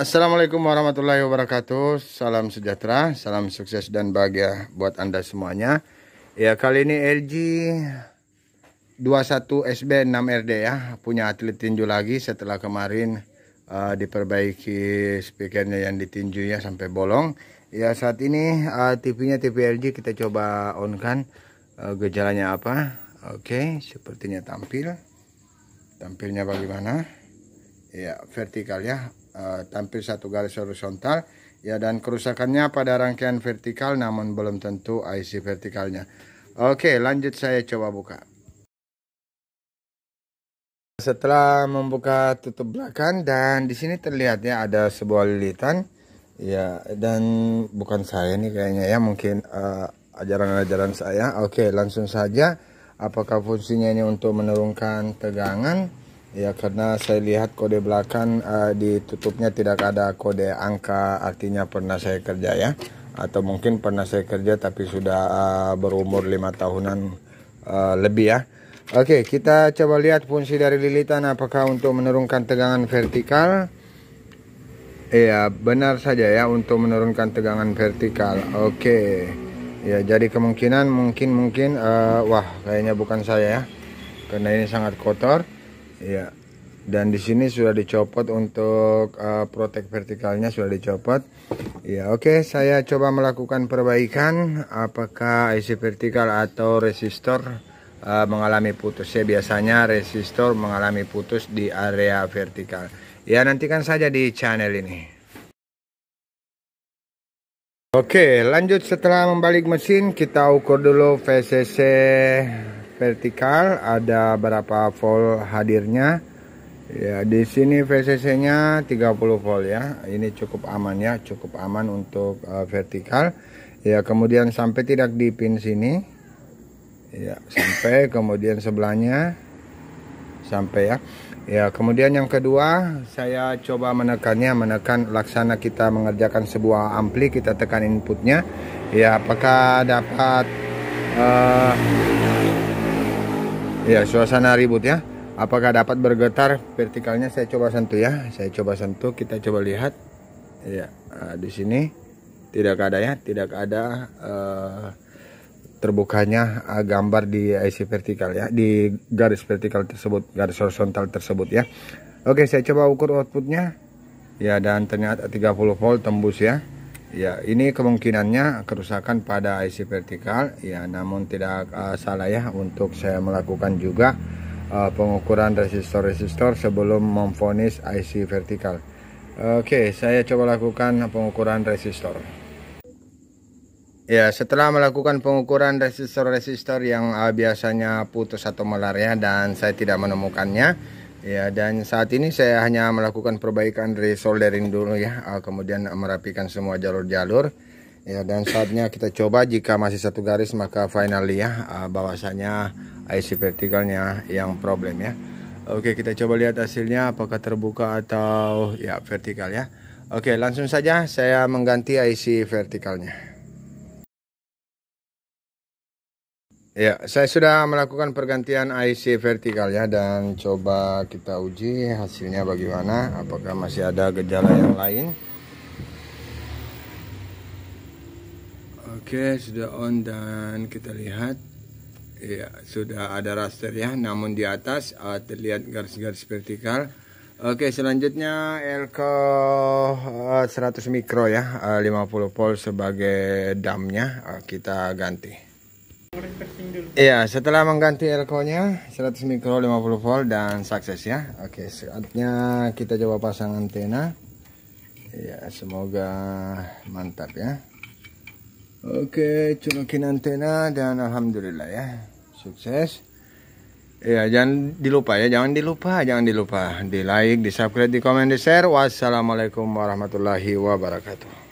Assalamualaikum warahmatullahi wabarakatuh. Salam sejahtera, salam sukses dan bahagia buat Anda semuanya. Ya, kali ini LG 21 SB 6 RD ya, punya atlet tinju lagi setelah kemarin uh, diperbaiki speakernya yang ditinju ya sampai bolong. Ya, saat ini uh, TV-nya TV LG kita coba on kan uh, gejalanya apa. Oke, okay, sepertinya tampil. Tampilnya bagaimana? Ya, vertikal ya Eh, tampil satu garis horizontal ya dan kerusakannya pada rangkaian vertikal namun belum tentu IC vertikalnya oke lanjut saya coba buka setelah membuka tutup belakang dan di sini terlihat ya, ada sebuah lilitan ya dan bukan saya nih kayaknya ya mungkin eh, ajaran-ajaran uh, ajaran -ajaran saya oke langsung saja apakah fungsinya ini untuk menurunkan tegangan Ya karena saya lihat kode belakang uh, eh, ditutupnya tidak ada kode angka artinya pernah saya kerja ya atau mungkin pernah saya kerja tapi sudah uh, berumur lima tahunan uh, lebih ya. Oke kita coba lihat fungsi dari lilitan apakah untuk menurunkan tegangan vertikal. Iya benar saja ya untuk menurunkan tegangan vertikal. Oke ya jadi kemungkinan mungkin mungkin uh, wah kayaknya bukan saya ya karena ini sangat kotor. Iya. Dan di sini sudah dicopot untuk uh, protek vertikalnya sudah dicopot. Ya, oke, okay. saya coba melakukan perbaikan apakah IC vertikal atau resistor uh, mengalami putus. Ya, biasanya resistor mengalami putus di area vertikal. Ya, nantikan saja di channel ini. Oke, lanjut setelah membalik mesin kita ukur dulu VCC vertikal ada berapa volt hadirnya ya di sini VCC nya 30 volt ya ini cukup aman ya cukup aman untuk uh, vertikal ya kemudian sampai tidak di pin sini ya sampai kemudian sebelahnya sampai ya ya kemudian yang kedua saya coba menekannya menekan laksana kita mengerjakan sebuah ampli kita tekan inputnya ya apakah dapat uh, Ya, suasana ribut ya. Apakah dapat bergetar vertikalnya? Saya coba sentuh ya. Saya coba sentuh, kita coba lihat. Ya, nah, di sini tidak ada ya, tidak ada uh, terbukanya uh, gambar di IC vertikal ya, di garis vertikal tersebut, garis horizontal tersebut ya. Oke, saya coba ukur outputnya. Ya, dan ternyata 30 volt tembus ya. Ya, ini kemungkinannya kerusakan pada IC vertikal. Ya, namun tidak uh, salah ya untuk saya melakukan juga uh, pengukuran resistor-resistor sebelum memfonis IC vertikal. Oke, saya coba lakukan pengukuran resistor. Ya, setelah melakukan pengukuran resistor-resistor yang uh, biasanya putus atau melar ya dan saya tidak menemukannya Ya, dan saat ini saya hanya melakukan perbaikan resoldering dulu ya, ah, kemudian merapikan semua jalur-jalur. Ya, dan saatnya kita coba jika masih satu garis maka final ya, ah, bahwasanya IC vertikalnya yang problem ya. Oke, kita coba lihat hasilnya apakah terbuka atau ya vertikal ya. Oke, langsung saja saya mengganti IC vertikalnya. Ya, saya sudah melakukan pergantian IC vertikal ya dan coba kita uji hasilnya bagaimana, apakah masih ada gejala yang lain. Oke, sudah on dan kita lihat ya sudah ada raster ya, namun di atas uh, terlihat garis-garis vertikal. Oke, selanjutnya elko uh, eh, 100 mikro ya, eh, uh, 50 volt sebagai damnya uh, kita ganti. Iya, setelah mengganti elko-nya 100 mikro 50 volt dan sukses ya. Oke, saatnya kita coba pasang antena. Iya, semoga mantap ya. Oke, colokin antena dan alhamdulillah ya. Sukses. Iya, jangan dilupa ya, jangan dilupa, jangan dilupa di like, di subscribe, di komen, di share. Wassalamualaikum warahmatullahi wabarakatuh.